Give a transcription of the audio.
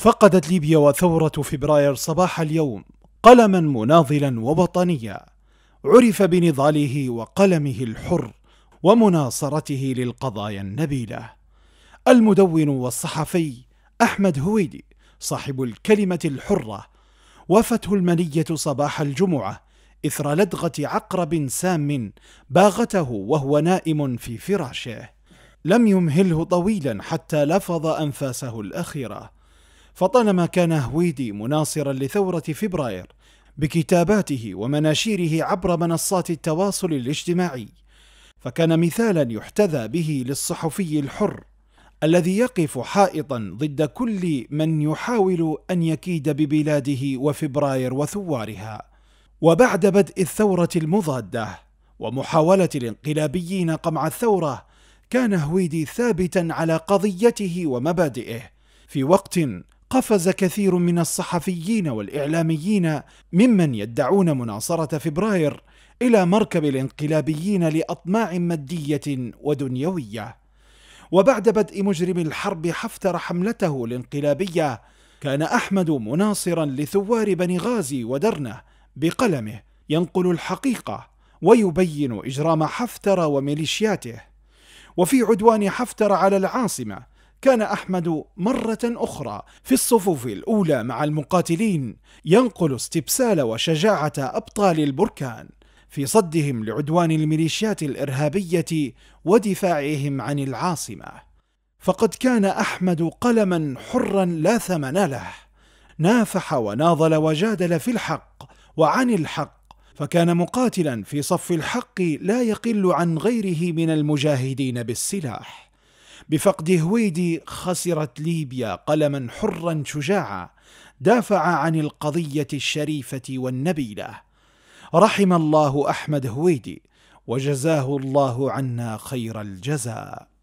فقدت ليبيا وثورة فبراير صباح اليوم قلما مناضلا ووطنيا عرف بنضاله وقلمه الحر ومناصرته للقضايا النبيلة المدون والصحفي أحمد هويدي صاحب الكلمة الحرة وافته المنية صباح الجمعة إثر لدغة عقرب سام باغته وهو نائم في فراشه لم يمهله طويلا حتى لفظ أنفاسه الأخيرة فطالما كان هويدي مناصرا لثورة فبراير بكتاباته ومناشيره عبر منصات التواصل الاجتماعي فكان مثالا يحتذى به للصحفي الحر الذي يقف حائطا ضد كل من يحاول ان يكيد ببلاده وفبراير وثوارها وبعد بدء الثوره المضاده ومحاوله الانقلابيين قمع الثوره كان هويدي ثابتا على قضيته ومبادئه في وقت قفز كثير من الصحفيين والإعلاميين ممن يدعون مناصرة فبراير إلى مركب الانقلابيين لأطماع مادية ودنيوية وبعد بدء مجرم الحرب حفتر حملته الانقلابية كان أحمد مناصرا لثوار بني غازي ودرنه بقلمه ينقل الحقيقة ويبين إجرام حفتر وميليشياته وفي عدوان حفتر على العاصمة كان أحمد مرة أخرى في الصفوف الأولى مع المقاتلين ينقل استبسال وشجاعة أبطال البركان في صدهم لعدوان الميليشيات الإرهابية ودفاعهم عن العاصمة فقد كان أحمد قلما حرا لا ثمن له نافح وناضل وجادل في الحق وعن الحق فكان مقاتلا في صف الحق لا يقل عن غيره من المجاهدين بالسلاح بفقد هويدي خسرت ليبيا قلما حرا شجاعا دافع عن القضيه الشريفه والنبيله رحم الله احمد هويدي وجزاه الله عنا خير الجزاء